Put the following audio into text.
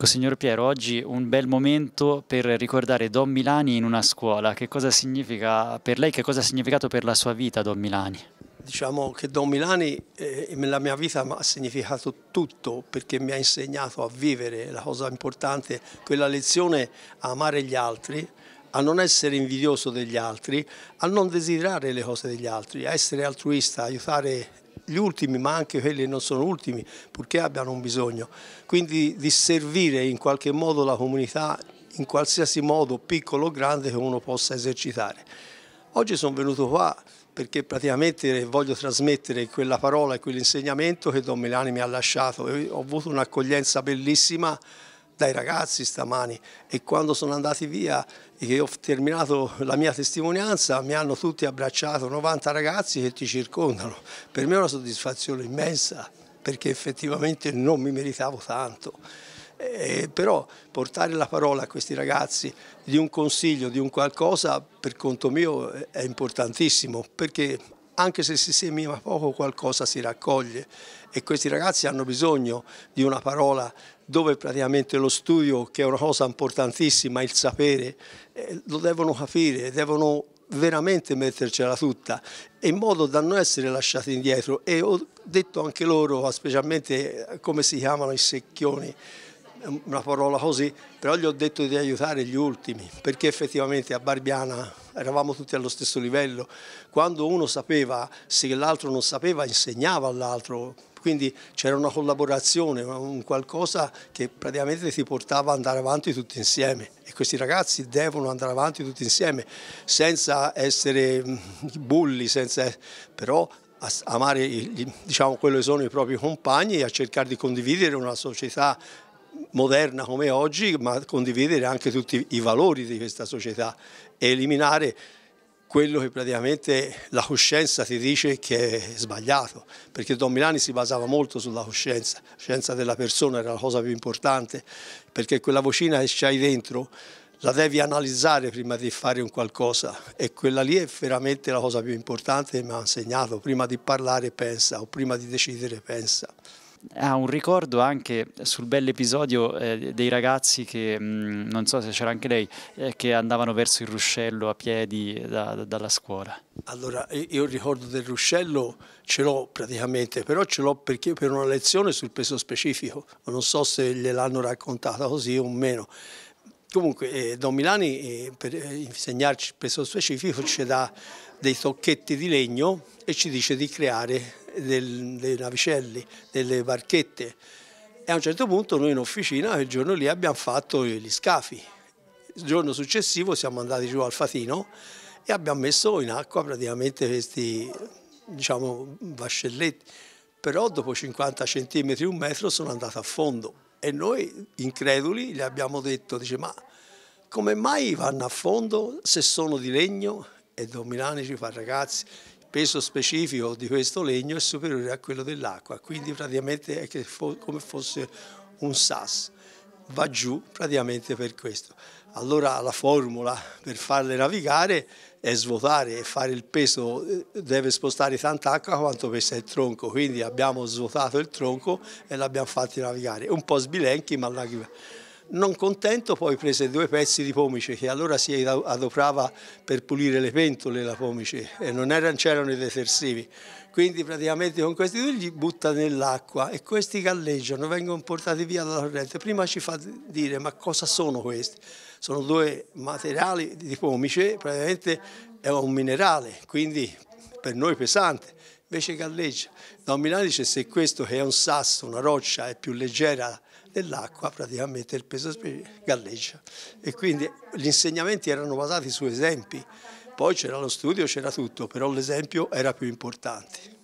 Ecco, signor Piero, oggi un bel momento per ricordare Don Milani in una scuola. Che cosa significa per lei, che cosa ha significato per la sua vita Don Milani? Diciamo che Don Milani nella eh, mia vita ha significato tutto perché mi ha insegnato a vivere, la cosa importante, quella lezione a amare gli altri, a non essere invidioso degli altri, a non desiderare le cose degli altri, a essere altruista, aiutare gli ultimi, ma anche quelli che non sono ultimi, purché abbiano un bisogno. Quindi di servire in qualche modo la comunità in qualsiasi modo, piccolo o grande, che uno possa esercitare. Oggi sono venuto qua perché praticamente voglio trasmettere quella parola e quell'insegnamento che Don Milani mi ha lasciato. Ho avuto un'accoglienza bellissima dai ragazzi stamani e quando sono andati via e ho terminato la mia testimonianza mi hanno tutti abbracciato, 90 ragazzi che ti circondano. Per me è una soddisfazione immensa perché effettivamente non mi meritavo tanto. Eh, però portare la parola a questi ragazzi di un consiglio, di un qualcosa, per conto mio è importantissimo, perché anche se si semina poco qualcosa si raccoglie e questi ragazzi hanno bisogno di una parola dove praticamente lo studio, che è una cosa importantissima, il sapere, eh, lo devono capire, devono veramente mettercela tutta in modo da non essere lasciati indietro e ho detto anche loro, specialmente eh, come si chiamano i secchioni, una parola così, però gli ho detto di aiutare gli ultimi perché effettivamente a Barbiana eravamo tutti allo stesso livello. Quando uno sapeva, se l'altro non sapeva, insegnava all'altro. Quindi c'era una collaborazione, un qualcosa che praticamente ti portava ad andare avanti tutti insieme. E questi ragazzi devono andare avanti tutti insieme, senza essere mm, bulli, senza... però a amare diciamo, quello che sono i propri compagni e a cercare di condividere una società moderna come oggi, ma condividere anche tutti i valori di questa società e eliminare quello che praticamente la coscienza ti dice che è sbagliato, perché Don Milani si basava molto sulla coscienza, la coscienza della persona era la cosa più importante, perché quella vocina che c'hai dentro la devi analizzare prima di fare un qualcosa e quella lì è veramente la cosa più importante che mi ha insegnato, prima di parlare pensa o prima di decidere pensa ha un ricordo anche sul bell'episodio eh, dei ragazzi che, mh, mm, non so se c'era anche lei, eh, che andavano verso il ruscello a piedi da, da, dalla scuola. Allora, io il ricordo del ruscello ce l'ho praticamente, però ce l'ho per una lezione sul peso specifico, non so se gliel'hanno raccontata così o meno. Comunque eh, Don Milani eh, per eh, insegnarci il peso specifico ci dà dei tocchetti di legno e ci dice di creare del, dei navicelli, delle barchette e a un certo punto noi in officina quel giorno lì abbiamo fatto gli scafi. Il giorno successivo siamo andati giù al Fatino e abbiamo messo in acqua praticamente questi diciamo, vascelletti, però dopo 50 centimetri, un metro sono andati a fondo e noi increduli gli abbiamo detto, dice ma come mai vanno a fondo se sono di legno? E Dominani ci fa ragazzi, peso specifico di questo legno è superiore a quello dell'acqua, quindi praticamente è come fosse un sas, va giù praticamente per questo. Allora la formula per farle navigare è svuotare e fare il peso, eh, deve spostare tanta acqua quanto pesa il tronco, quindi abbiamo svuotato il tronco e l'abbiamo fatto navigare, un po' sbilenchi ma l'abbiamo non contento poi prese due pezzi di pomice che allora si adoprava per pulire le pentole la pomice e non c'erano i detersivi. Quindi praticamente con questi due li butta nell'acqua e questi galleggiano, vengono portati via dalla corrente. Prima ci fa dire ma cosa sono questi? Sono due materiali di pomice, praticamente è un minerale, quindi per noi pesante invece galleggia. Da un Milano dice se questo che è un sasso, una roccia, è più leggera e l'acqua praticamente il peso galleggia. E quindi gli insegnamenti erano basati su esempi, poi c'era lo studio, c'era tutto, però l'esempio era più importante.